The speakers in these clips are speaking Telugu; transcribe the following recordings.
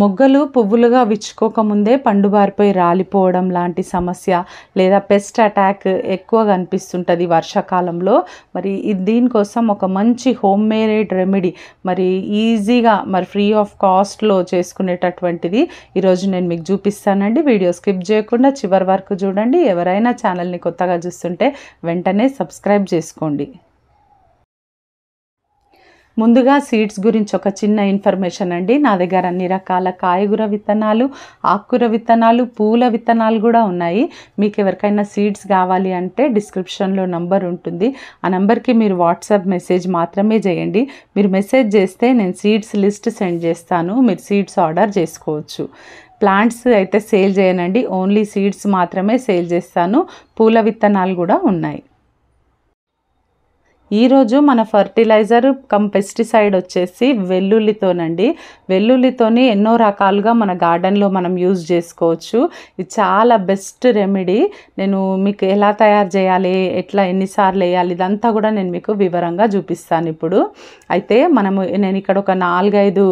మొగ్గలు పువ్వులుగా విచ్చుకోకముందే పండుబారిపోయి రాలిపోవడం లాంటి సమస్య లేదా పెస్ట్ అటాక్ ఎక్కువ కనిపిస్తుంటుంది వర్షాకాలంలో మరి దీనికోసం ఒక మంచి హోమ్ మేడ్ రెమెడీ మరి ఈజీగా మరి ఫ్రీ ఆఫ్ కాస్ట్లో చేసుకునేటటువంటిది ఈరోజు నేను మీకు చూపిస్తానండి వీడియో స్కిప్ చేయకుండా చివరి వరకు చూడండి ఎవరైనా ఛానల్ని కొత్తగా చూస్తుంటే వెంటనే సబ్స్క్రైబ్ చేసుకోండి ముందుగా సీడ్స్ గురించి ఒక చిన్న ఇన్ఫర్మేషన్ అండి నా దగ్గర అన్ని రకాల కాయగూర విత్తనాలు ఆకుకూర విత్తనాలు పూల విత్తనాలు కూడా ఉన్నాయి మీకు ఎవరికైనా సీడ్స్ కావాలి అంటే డిస్క్రిప్షన్లో నంబర్ ఉంటుంది ఆ నెంబర్కి మీరు వాట్సాప్ మెసేజ్ మాత్రమే చేయండి మీరు మెసేజ్ చేస్తే నేను సీడ్స్ లిస్ట్ సెండ్ చేస్తాను మీరు సీడ్స్ ఆర్డర్ చేసుకోవచ్చు ప్లాంట్స్ అయితే సేల్ చేయనండి ఓన్లీ సీడ్స్ మాత్రమే సేల్ చేస్తాను పూల విత్తనాలు కూడా ఉన్నాయి ఈరోజు మన ఫర్టిలైజర్ కమ్ పెస్టిసైడ్ వచ్చేసి వెల్లుల్లితోనండి వెల్లుల్లితోని ఎన్నో రకాలుగా మన గార్డెన్లో మనం యూజ్ చేసుకోవచ్చు ఇది చాలా బెస్ట్ రెమెడీ నేను మీకు ఎలా తయారు చేయాలి ఎట్లా ఎన్నిసార్లు వేయాలి ఇదంతా కూడా నేను మీకు వివరంగా చూపిస్తాను ఇప్పుడు అయితే మనము నేను ఇక్కడ ఒక నాలుగైదు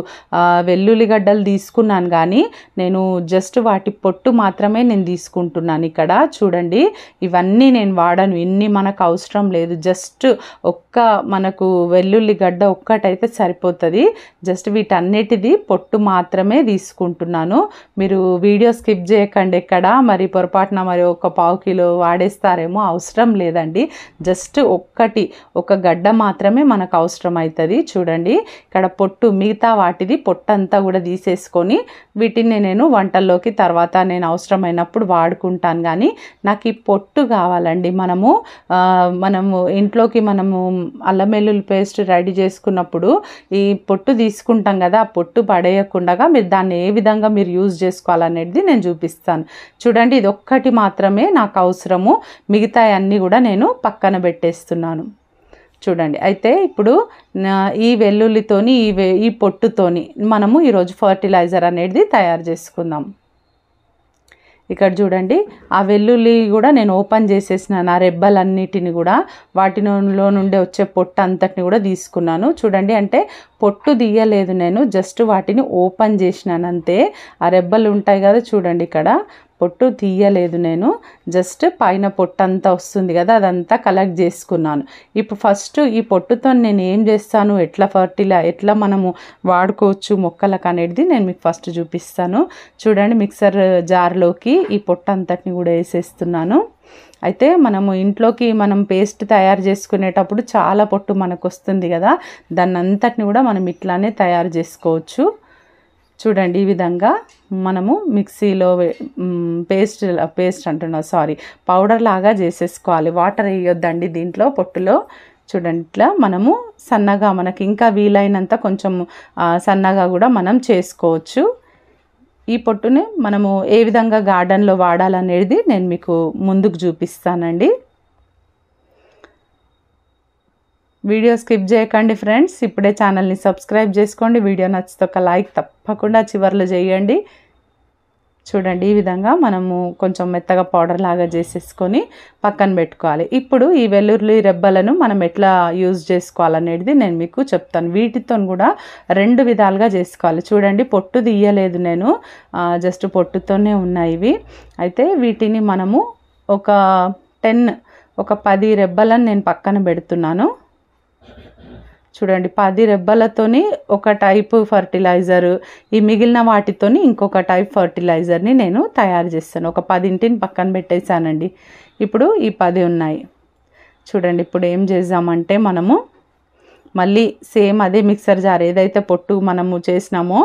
వెల్లుల్లిగడ్డలు తీసుకున్నాను కానీ నేను జస్ట్ వాటి పొట్టు మాత్రమే నేను తీసుకుంటున్నాను ఇక్కడ చూడండి ఇవన్నీ నేను వాడను ఇన్ని మనకు అవసరం లేదు జస్ట్ ఒక్క మనకు వెల్లుల్లి గడ్డ ఒక్కటైతే సరిపోతుంది జస్ట్ వీటన్నిటిది పొట్టు మాత్రమే తీసుకుంటున్నాను మీరు వీడియో స్కిప్ చేయకండి ఎక్కడ మరి పొరపాటున మరి ఒక పావు కిలో వాడేస్తారేమో అవసరం లేదండి జస్ట్ ఒక్కటి ఒక గడ్డ మాత్రమే మనకు అవసరం అవుతుంది చూడండి ఇక్కడ పొట్టు మిగతా వాటిది పొట్టంతా కూడా తీసేసుకొని వీటిని నేను వంటల్లోకి తర్వాత నేను అవసరమైనప్పుడు వాడుకుంటాను కానీ నాకు ఈ పొట్టు కావాలండి మనము మనము ఇంట్లోకి మనము మేము అల్లం వెల్లుల్లి పేస్ట్ రెడీ చేసుకున్నప్పుడు ఈ పొట్టు తీసుకుంటాం కదా ఆ పొట్టు పడేయకుండా మీరు దాన్ని ఏ విధంగా మీరు యూజ్ చేసుకోవాలనేది నేను చూపిస్తాను చూడండి ఇది ఒక్కటి మాత్రమే నాకు అవసరము మిగతా అన్నీ కూడా నేను పక్కన పెట్టేస్తున్నాను చూడండి అయితే ఇప్పుడు ఈ వెల్లుల్లితోని ఈ ఈ పొట్టుతోని మనము ఈరోజు ఫర్టిలైజర్ అనేది తయారు చేసుకుందాం ఇక్కడ చూడండి ఆ వెల్లుల్లి కూడా నేను ఓపెన్ చేసేసినాను ఆ రెబ్బలన్నిటిని కూడా వాటిలో నుండే వచ్చే పొట్టు అంతటిని కూడా తీసుకున్నాను చూడండి అంటే పొట్టు తీయలేదు నేను జస్ట్ వాటిని ఓపెన్ చేసినాను అంతే ఆ రెబ్బలు ఉంటాయి కదా చూడండి ఇక్కడ పొట్టు తీయలేదు నేను జస్ట్ పైన పొట్టు అంతా వస్తుంది కదా అదంతా కలెక్ట్ చేసుకున్నాను ఇప్పుడు ఫస్ట్ ఈ పొట్టుతో నేను ఏం చేస్తాను ఎట్లా ఫర్టిలా ఎట్లా మనము వాడుకోవచ్చు మొక్కలకు అనేది నేను మీకు ఫస్ట్ చూపిస్తాను చూడండి మిక్సర్ జార్లోకి ఈ పొట్టు అంతటిని కూడా వేసేస్తున్నాను అయితే మనము ఇంట్లోకి మనం పేస్ట్ తయారు చేసుకునేటప్పుడు చాలా పొట్టు మనకు వస్తుంది కదా దాన్ని అంతటిని కూడా మనం ఇట్లానే తయారు చేసుకోవచ్చు చూడండి ఈ విధంగా మనము మిక్సీలో పేస్ట్ పేస్ట్ అంటున్నా సారీ పౌడర్ లాగా చేసేసుకోవాలి వాటర్ వేయొద్దండి దీంట్లో పొట్టులో చూడండి ఇట్లా మనము సన్నగా మనకి ఇంకా వీలైనంత కొంచెం సన్నగా కూడా మనం చేసుకోవచ్చు ఈ పొట్టుని మనము ఏ విధంగా గార్డెన్లో వాడాలనేది నేను మీకు ముందుకు చూపిస్తానండి వీడియో స్కిప్ చేయకండి ఫ్రెండ్స్ ఇప్పుడే ఛానల్ని సబ్స్క్రైబ్ చేసుకోండి వీడియో నచ్చితే ఒక లైక్ తప్పకుండా చివరిలో చేయండి చూడండి ఈ విధంగా మనము కొంచెం మెత్తగా పౌడర్ లాగా చేసేసుకొని పక్కన పెట్టుకోవాలి ఇప్పుడు ఈ వెల్లుల్లి రెబ్బలను మనం ఎట్లా యూజ్ చేసుకోవాలనేది నేను మీకు చెప్తాను వీటితో కూడా రెండు విధాలుగా చేసుకోవాలి చూడండి పొట్టు తీయలేదు నేను జస్ట్ పొట్టుతోనే ఉన్నాయి ఇవి అయితే వీటిని మనము ఒక టెన్ ఒక పది రెబ్బలను నేను పక్కన పెడుతున్నాను చూడండి పది రెబ్బలతోని ఒక టైప్ ఫర్టిలైజర్ ఈ మిగిలిన వాటితోని ఇంకొక టైప్ ఫర్టిలైజర్ని నేను తయారు చేస్తాను ఒక పదింటిని పక్కన పెట్టేశానండి ఇప్పుడు ఈ పది ఉన్నాయి చూడండి ఇప్పుడు ఏం చేద్దామంటే మనము మళ్ళీ సేమ్ అదే మిక్సర్ జార్ ఏదైతే పొట్టు మనము చేసినామో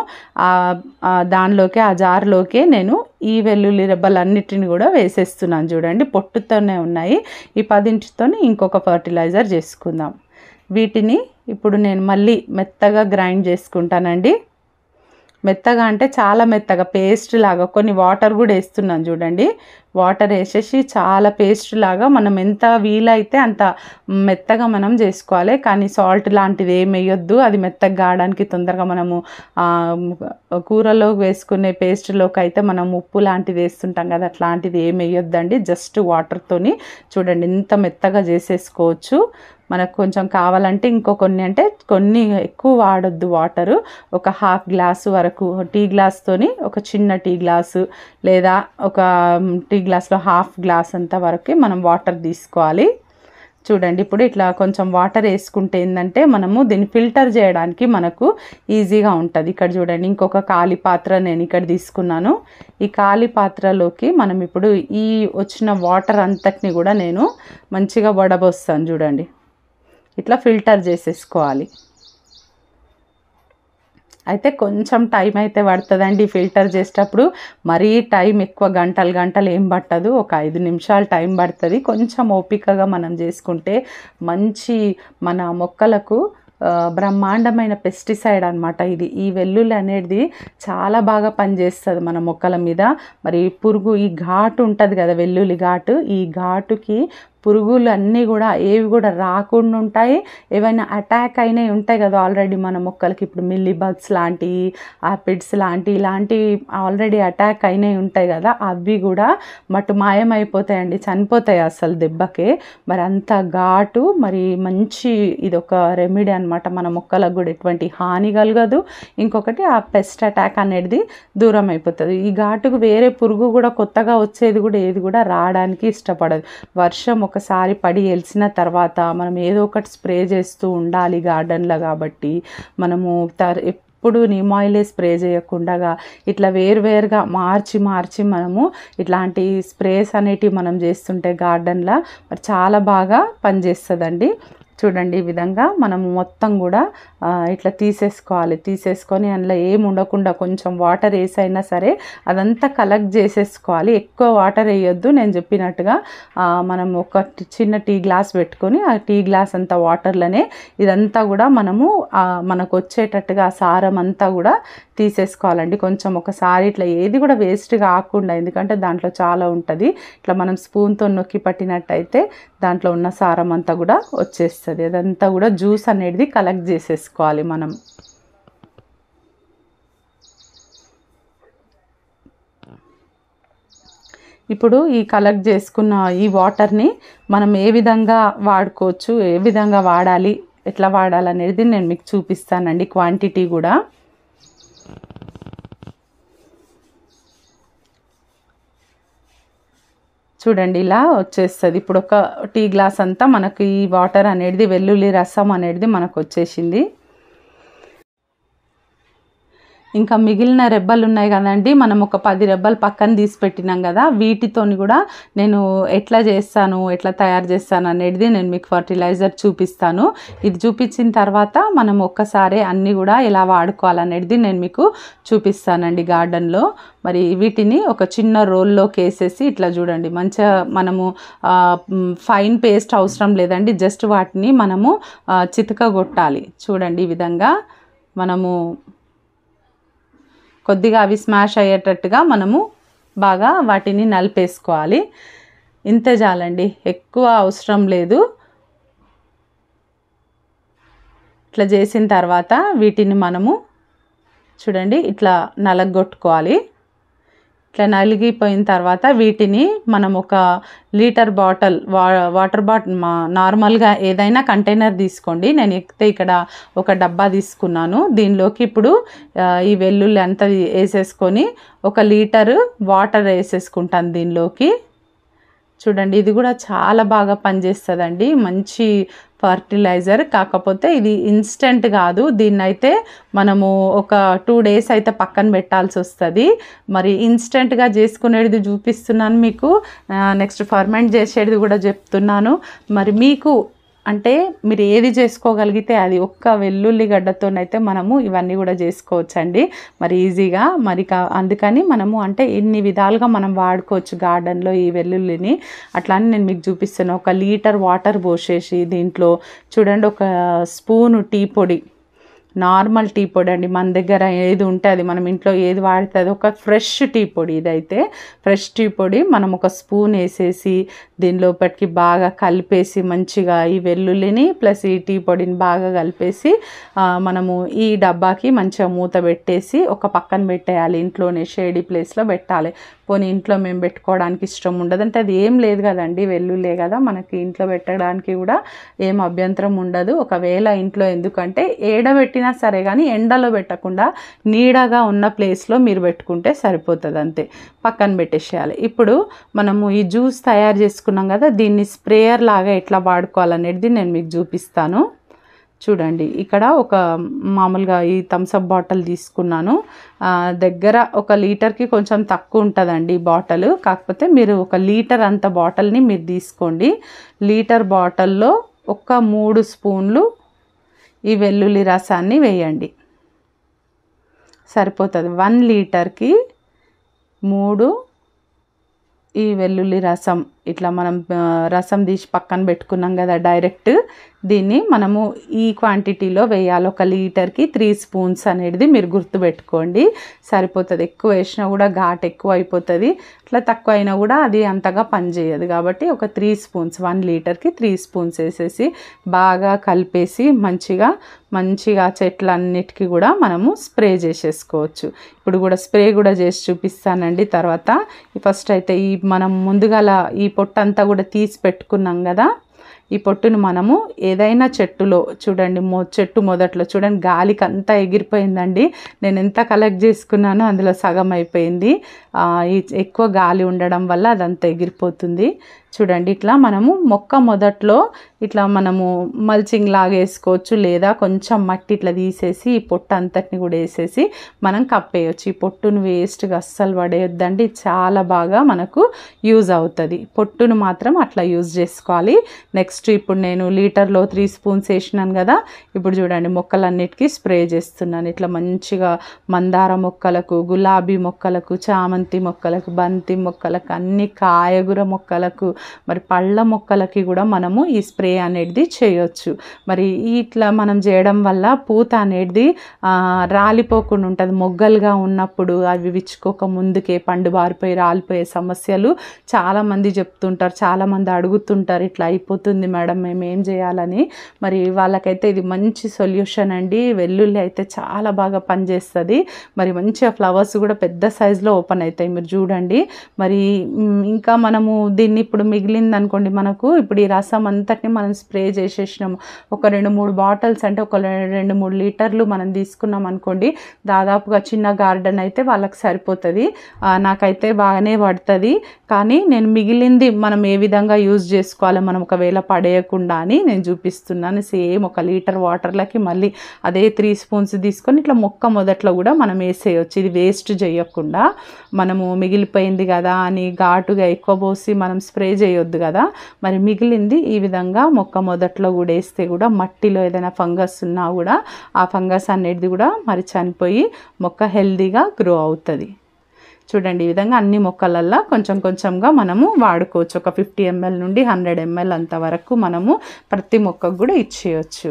దానిలోకి ఆ జార్లోకే నేను ఈ వెల్లుల్లి రెబ్బలన్నిటిని కూడా వేసేస్తున్నాను చూడండి పొట్టుతోనే ఉన్నాయి ఈ పదింటితోనే ఇంకొక ఫర్టిలైజర్ చేసుకుందాం వీటిని ఇప్పుడు నేను మళ్ళీ మెత్తగా గ్రైండ్ చేసుకుంటానండి మెత్తగా అంటే చాలా మెత్తగా పేస్ట్ లాగా కొన్ని వాటర్ కూడా వేస్తున్నాను చూడండి వాటర్ వేసేసి చాలా పేస్ట్ లాగా మనం ఎంత వీలైతే అంత మెత్తగా మనం చేసుకోవాలి కానీ సాల్ట్ లాంటిది ఏం వేయొద్దు అది మెత్తగా కావడానికి తొందరగా మనము కూరలో వేసుకునే పేస్ట్లోకి అయితే మనం ఉప్పు లాంటిది వేస్తుంటాం కదా అట్లాంటిది ఏం వేయొద్దండి జస్ట్ వాటర్తోని చూడండి ఎంత మెత్తగా చేసేసుకోవచ్చు మనకు కొంచెం కావాలంటే ఇంకో కొన్ని అంటే కొన్ని ఎక్కువ వాడొద్దు వాటరు ఒక హాఫ్ గ్లాసు వరకు టీ గ్లాస్తోని ఒక చిన్న టీ గ్లాసు లేదా ఒక టీ గ్లాస్లో హాఫ్ గ్లాస్ అంత వరకు మనం వాటర్ తీసుకోవాలి చూడండి ఇప్పుడు ఇట్లా కొంచెం వాటర్ వేసుకుంటే ఏంటంటే మనము దీన్ని ఫిల్టర్ చేయడానికి మనకు ఈజీగా ఉంటుంది ఇక్కడ చూడండి ఇంకొక ఖాళీ పాత్ర నేను ఇక్కడ తీసుకున్నాను ఈ ఖాళీ పాత్రలోకి మనం ఇప్పుడు ఈ వచ్చిన వాటర్ అంతటిని కూడా నేను మంచిగా వడబోస్తాను చూడండి ఇట్లా ఫిల్టర్ చేసేసుకోవాలి అయితే కొంచెం టైం అయితే పడుతుందండి ఫిల్టర్ చేసేటప్పుడు మరీ టైం ఎక్కువ గంటలు గంటలు ఏం పట్టదు ఒక ఐదు నిమిషాలు టైం పడుతుంది కొంచెం ఓపికగా మనం చేసుకుంటే మంచి మన మొక్కలకు బ్రహ్మాండమైన పెస్టిసైడ్ అనమాట ఇది ఈ వెల్లుల్లి అనేది చాలా బాగా పనిచేస్తుంది మన మొక్కల మీద మరి పురుగు ఈ ఘాటు ఉంటుంది కదా వెల్లుల్లి ఘాటు ఈ ఘాటుకి పురుగులు అన్నీ కూడా ఏవి కూడా రాకుండా ఉంటాయి ఏవైనా అటాక్ అయినవి ఉంటాయి కదా ఆల్రెడీ మన మొక్కలకి ఇప్పుడు మిల్లీ బగ్స్ లాంటివి ఆపిడ్స్ లాంటి ఇలాంటివి ఆల్రెడీ అటాక్ అయినవి ఉంటాయి కదా అవి కూడా మటు మాయమైపోతాయండి చనిపోతాయి అసలు దెబ్బకే మరి అంత ఘాటు మరి మంచి ఇది ఒక రెమెడీ అనమాట మన మొక్కలకు కూడా ఎటువంటి హాని కలగదు ఇంకొకటి ఆ పెస్ట్ అటాక్ అనేది దూరం అయిపోతుంది ఈ ఘాటుకు వేరే పురుగు కూడా కొత్తగా వచ్చేది కూడా ఏది కూడా రావడానికి ఇష్టపడదు వర్షం ఒకసారి పడి వెలిసిన తర్వాత మనం ఏదో ఒకటి స్ప్రే చేస్తూ ఉండాలి గార్డెన్లో కాబట్టి మనము తర్ ఎప్పుడు నీమ్ ఆయిలే స్ప్రే చేయకుండా ఇట్లా వేరువేరుగా మార్చి మార్చి మనము ఇట్లాంటి స్ప్రేస్ అనేటివి మనం చేస్తుంటే గార్డెన్లో మరి చాలా బాగా పనిచేస్తుందండి చూడండి ఈ విధంగా మనము మొత్తం కూడా ఇట్లా తీసేసుకోవాలి తీసేసుకొని అందులో ఏమి ఉండకుండా కొంచెం వాటర్ వేసైనా సరే అదంతా కలెక్ట్ చేసేసుకోవాలి ఎక్కువ వాటర్ వేయొద్దు నేను చెప్పినట్టుగా మనం ఒక చిన్న టీ గ్లాస్ పెట్టుకొని ఆ టీ గ్లాస్ అంత వాటర్లోనే ఇదంతా కూడా మనము మనకు వచ్చేటట్టుగా ఆ సారం అంతా కూడా తీసేసుకోవాలండి కొంచెం ఒకసారి ఇట్లా ఏది కూడా వేస్ట్గా ఆకుండా ఎందుకంటే దాంట్లో చాలా ఉంటుంది ఇట్లా మనం స్పూన్తో నొక్కి పట్టినట్టయితే దాంట్లో ఉన్న సారం అంతా కూడా వచ్చేస్తుంది అదంతా కూడా జ్యూస్ అనేది కలెక్ట్ చేసేసుకోవాలి మనం ఇప్పుడు ఈ కలెక్ట్ చేసుకున్న ఈ వాటర్ని మనం ఏ విధంగా వాడుకోవచ్చు ఏ విధంగా వాడాలి ఎట్లా వాడాలనేది నేను మీకు చూపిస్తానండి క్వాంటిటీ కూడా చూడండి ఇలా వచ్చేస్తుంది ఇప్పుడు ఒక టీ గ్లాస్ అంతా మనకి ఈ వాటర్ అనేది వెల్లుల్లి రసం అనేది మనకు వచ్చేసింది ఇంకా మిగిలిన రెబ్బలు ఉన్నాయి కదండి మనం ఒక పది రెబ్బలు పక్కన తీసి పెట్టినాం కదా వీటితోని కూడా నేను ఎట్లా చేస్తాను ఎట్లా తయారు చేస్తాను అనేది నేను మీకు ఫర్టిలైజర్ చూపిస్తాను ఇది చూపించిన తర్వాత మనం ఒక్కసారి అన్నీ కూడా ఎలా వాడుకోవాలనేది నేను మీకు చూపిస్తానండి గార్డెన్లో మరి వీటిని ఒక చిన్న రోల్లోకి వేసేసి ఇట్లా చూడండి మంచిగా మనము ఫైన్ పేస్ట్ అవసరం లేదండి జస్ట్ వాటిని మనము చితకగొట్టాలి చూడండి ఈ విధంగా మనము కొద్దిగా అవి స్మాష్ అయ్యేటట్టుగా మనము బాగా వాటిని నలిపేసుకోవాలి ఇంత చాలండి ఎక్కువ అవసరం లేదు ఇట్లా చేసిన తర్వాత వీటిని మనము చూడండి ఇట్లా నలగొట్టుకోవాలి ఇట్లా నలిగిపోయిన తర్వాత వీటిని మనం ఒక లీటర్ బాటిల్ వా వాటర్ బాటిల్ మా నార్మల్గా ఏదైనా కంటైనర్ తీసుకోండి నేను ఎక్కితే ఇక్కడ ఒక డబ్బా తీసుకున్నాను దీనిలోకి ఇప్పుడు ఈ వెల్లుల్లి అంతా వేసేసుకొని ఒక లీటరు వాటర్ వేసేసుకుంటాను దీనిలోకి చూడండి ఇది కూడా చాలా బాగా పనిచేస్తుందండి మంచి ఫర్టిలైజర్ కాకపోతే ఇది ఇన్స్టెంట్ కాదు దీన్ని అయితే మనము ఒక టూ డేస్ అయితే పక్కన పెట్టాల్సి వస్తుంది మరి ఇన్స్టెంట్గా చేసుకునేది చూపిస్తున్నాను మీకు నెక్స్ట్ ఫర్మెంట్ చేసేది కూడా చెప్తున్నాను మరి మీకు అంటే మీరు ఏది చేసుకోగలిగితే అది ఒక్క వెల్లుల్లి గడ్డతోనైతే మనము ఇవన్నీ కూడా చేసుకోవచ్చండి మరి ఈజీగా మరి అందుకని మనము అంటే ఇన్ని విధాలుగా మనం వాడుకోవచ్చు గార్డెన్లో ఈ వెల్లుల్లిని అట్లా నేను మీకు చూపిస్తాను ఒక లీటర్ వాటర్ పోసేసి దీంట్లో చూడండి ఒక స్పూను టీ పొడి నార్మల్ టీ పొడి అండి మన దగ్గర ఏది ఉంటే అది మనం ఇంట్లో ఏది వాడితే అది ఒక ఫ్రెష్ టీ పొడి ఇదైతే ఫ్రెష్ టీ పొడి మనం ఒక స్పూన్ వేసేసి దీని లోపలికి బాగా కలిపేసి మంచిగా ఈ వెల్లుల్లిని ప్లస్ ఈ టీ పొడిని బాగా కలిపేసి మనము ఈ డబ్బాకి మంచిగా మూత పెట్టేసి ఒక పక్కన పెట్టేయాలి ఇంట్లోనే షేడీ ప్లేస్లో పెట్టాలి పోనీ ఇంట్లో మేము పెట్టుకోవడానికి ఇష్టం ఉండదు అంటే అది ఏం లేదు కదండి వెల్లుల్లే కదా మనకి ఇంట్లో పెట్టడానికి కూడా ఏం అభ్యంతరం ఉండదు ఒకవేళ ఇంట్లో ఎందుకంటే ఏడబెట్టినా సరే కానీ ఎండలో పెట్టకుండా నీడగా ఉన్న ప్లేస్లో మీరు పెట్టుకుంటే సరిపోతుంది అంతే పక్కన పెట్టేసేయాలి ఇప్పుడు మనము ఈ జ్యూస్ తయారు చేసుకుని చేసుకున్నాం కదా దీన్ని స్ప్రేయర్ లాగా ఎట్లా వాడుకోవాలనేది నేను మీకు చూపిస్తాను చూడండి ఇక్కడ ఒక మామూలుగా ఈ థమ్సప్ బాటిల్ తీసుకున్నాను దగ్గర ఒక లీటర్కి కొంచెం తక్కువ ఉంటుందండి బాటిల్ కాకపోతే మీరు ఒక లీటర్ అంత బాటిల్ని మీరు తీసుకోండి లీటర్ బాటిల్లో ఒక మూడు స్పూన్లు ఈ వెల్లుల్లి రసాన్ని వేయండి సరిపోతుంది వన్ లీటర్కి మూడు ఈ వెల్లుల్లి రసం ఇట్లా మనం రసం తీసి పక్కన పెట్టుకున్నాం కదా డైరెక్ట్ దీన్ని మనము ఈ క్వాంటిటీలో వేయాలి ఒక లీటర్కి త్రీ స్పూన్స్ అనేది మీరు గుర్తుపెట్టుకోండి సరిపోతుంది ఎక్కువ వేసినా కూడా ఘాట్ ఎక్కువ అయిపోతుంది ఇట్లా తక్కువ అయినా కూడా అది అంతగా పనిచేయదు కాబట్టి ఒక త్రీ స్పూన్స్ వన్ లీటర్కి త్రీ స్పూన్స్ వేసేసి బాగా కలిపేసి మంచిగా మంచిగా చెట్లన్నిటికీ కూడా మనము స్ప్రే చేసేసుకోవచ్చు ఇప్పుడు కూడా స్ప్రే కూడా చేసి చూపిస్తానండి తర్వాత ఫస్ట్ అయితే ఈ మనం ముందుగల ఈ ఈ పొట్టంతా కూడా తీసి పెట్టుకున్నాం కదా ఈ పొట్టును మనము ఏదైనా చెట్టులో చూడండి మో చెట్టు మొదట్లో చూడండి గాలికి అంతా ఎగిరిపోయిందండి నేను ఎంత కలెక్ట్ చేసుకున్నానో అందులో సగం అయిపోయింది ఎక్కువ గాలి ఉండడం వల్ల అదంతా ఎగిరిపోతుంది చూడండి ఇట్లా మనము మొక్క మొదట్లో ఇట్లా మనము మల్చింగ్ లాగా వేసుకోవచ్చు లేదా కొంచెం మట్టి ఇట్లా తీసేసి ఈ పొట్టు అంతటిని కూడా వేసేసి మనం కప్పేయచ్చు ఈ పొట్టును వేస్ట్గా అస్సలు పడేయొద్దండి చాలా బాగా మనకు యూజ్ అవుతుంది పొట్టును మాత్రం అట్లా యూజ్ చేసుకోవాలి నెక్స్ట్ ఇప్పుడు నేను లీటర్లో త్రీ స్పూన్స్ వేసినాను కదా ఇప్పుడు చూడండి మొక్కలన్నిటికీ స్ప్రే చేస్తున్నాను ఇట్లా మంచిగా మందార మొక్కలకు గులాబీ మొక్కలకు చామంతి మొక్కలకు బంతి మొక్కలకు అన్ని కాయగూర మొక్కలకు మరి పళ్ళ మొక్కలకి కూడా మనము ఈ స్ప్రే అనేది చేయొచ్చు మరి ఇట్లా మనం చేయడం వల్ల పూత అనేది రాలిపోకుండా ఉంటుంది మొగ్గలుగా ఉన్నప్పుడు అవి విచ్చుకోక ముందుకే పండు బారిపోయి రాలిపోయే సమస్యలు చాలామంది చెప్తుంటారు చాలామంది అడుగుతుంటారు ఇట్లా అయిపోతుంది మేడం మేము ఏం చేయాలని మరి వాళ్ళకైతే ఇది మంచి సొల్యూషన్ అండి వెల్లుల్లి అయితే చాలా బాగా పనిచేస్తుంది మరి మంచిగా ఫ్లవర్స్ కూడా పెద్ద సైజులో ఓపెన్ అవుతాయి మీరు చూడండి మరి ఇంకా మనము దీన్ని ఇప్పుడు మిగిలింది అనుకోండి మనకు ఇప్పుడు ఈ రసం అంతటిని మనం స్ప్రే చేసేసినాము ఒక రెండు మూడు బాటిల్స్ అంటే ఒక రెండు మూడు లీటర్లు మనం తీసుకున్నాం అనుకోండి దాదాపుగా చిన్న గార్డెన్ అయితే వాళ్ళకి సరిపోతుంది నాకైతే బాగానే పడుతుంది కానీ నేను మిగిలింది మనం ఏ విధంగా యూజ్ చేసుకోవాలో మనం ఒకవేళ పడేయకుండా అని నేను చూపిస్తున్నాను సేమ్ ఒక లీటర్ వాటర్లకి మళ్ళీ అదే త్రీ స్పూన్స్ తీసుకొని ఇట్లా మొక్క మొదట్లో కూడా మనం వేసేయచ్చు ఇది వేస్ట్ చేయకుండా మనము మిగిలిపోయింది కదా అని ఘాటుగా ఎక్కువ పోసి మనం స్ప్రే చేయొద్దు కదా మరి మిగిలింది ఈ విధంగా మొక్క మొదట్లో కూడా వేస్తే కూడా మట్టిలో ఏదైనా ఫంగస్ ఉన్నా కూడా ఆ ఫంగస్ అనేది కూడా మరి చనిపోయి మొక్క హెల్దీగా గ్రో అవుతుంది చూడండి ఈ విధంగా అన్ని మొక్కలల్లో కొంచెం కొంచెంగా మనము వాడుకోవచ్చు ఒక ఫిఫ్టీ ఎంఎల్ నుండి హండ్రెడ్ ఎంఎల్ అంతవరకు మనము ప్రతి మొక్కకు కూడా ఇచ్చేయచ్చు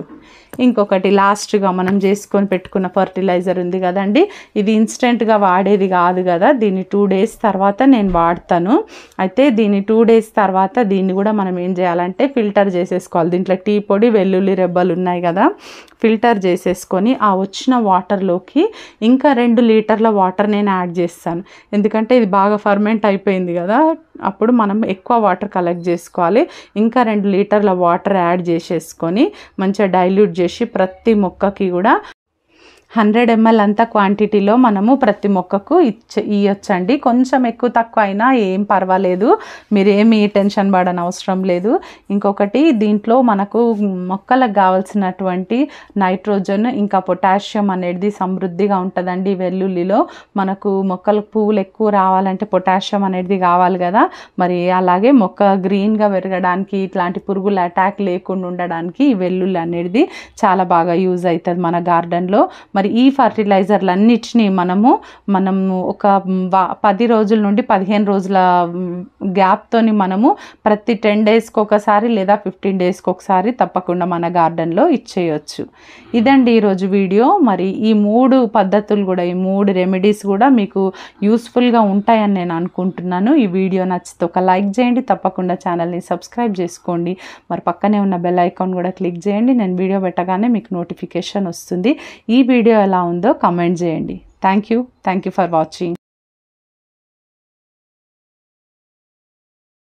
ఇంకొకటి లాస్ట్గా మనం చేసుకొని పెట్టుకున్న ఫర్టిలైజర్ ఉంది కదండి ఇది ఇన్స్టెంట్గా వాడేది కాదు కదా దీన్ని టూ డేస్ తర్వాత నేను వాడతాను అయితే దీన్ని టూ డేస్ తర్వాత దీన్ని కూడా మనం ఏం చేయాలంటే ఫిల్టర్ చేసేసుకోవాలి దీంట్లో టీ పొడి వెల్లుల్లి రెబ్బలు ఉన్నాయి కదా ఫిల్టర్ చేసేసుకొని ఆ వచ్చిన వాటర్లోకి ఇంకా రెండు లీటర్ల వాటర్ నేను యాడ్ చేస్తాను ఎందుకంటే ఇది బాగా ఫర్మెంట్ అయిపోయింది కదా అప్పుడు మనం ఎక్కువ వాటర్ కలెక్ట్ చేసుకోవాలి ఇంకా రెండు లీటర్ల వాటర్ యాడ్ చేసేసుకొని మంచిగా డైల్యూట్ చేసి ప్రతి మొక్కకి కూడా హండ్రెడ్ ఎంఎల్ అంత క్వాంటిటీలో మనము ప్రతి మొక్కకు ఇచ్చ ఇవ్వచ్చండి కొంచెం ఎక్కువ తక్కువ అయినా ఏం పర్వాలేదు మీరేమి టెన్షన్ పడని అవసరం లేదు ఇంకొకటి దీంట్లో మనకు మొక్కలకు కావాల్సినటువంటి నైట్రోజన్ ఇంకా పొటాషియం అనేది సమృద్ధిగా ఉంటుందండి వెల్లుల్లిలో మనకు మొక్కలకు పువ్వులు ఎక్కువ రావాలంటే పొటాషియం అనేది కావాలి కదా మరి అలాగే మొక్క గ్రీన్గా పెరగడానికి ఇట్లాంటి పురుగుల అటాక్ లేకుండా ఉండడానికి ఈ వెల్లుల్లి అనేది చాలా బాగా యూజ్ అవుతుంది మన గార్డెన్లో మరి ఈ ఫర్టిలైజర్లన్నిటినీ మనము మనము ఒక పది రోజుల నుండి పదిహేను రోజుల గ్యాప్తోని మనము ప్రతి టెన్ డేస్కి ఒకసారి లేదా ఫిఫ్టీన్ డేస్కి ఒకసారి తప్పకుండా మన గార్డెన్లో ఇచ్చేయచ్చు ఇదండి ఈరోజు వీడియో మరి ఈ మూడు పద్ధతులు కూడా ఈ మూడు రెమెడీస్ కూడా మీకు యూస్ఫుల్గా ఉంటాయని నేను అనుకుంటున్నాను ఈ వీడియో నచ్చితే ఒక లైక్ చేయండి తప్పకుండా ఛానల్ని సబ్స్క్రైబ్ చేసుకోండి మరి పక్కనే ఉన్న బెల్ ఐకాన్ కూడా క్లిక్ చేయండి నేను వీడియో పెట్టగానే మీకు నోటిఫికేషన్ వస్తుంది ఈ వీడియో వీడియో ఎలా ఉందో కమెంట్ చేయండి thank you thank you for watching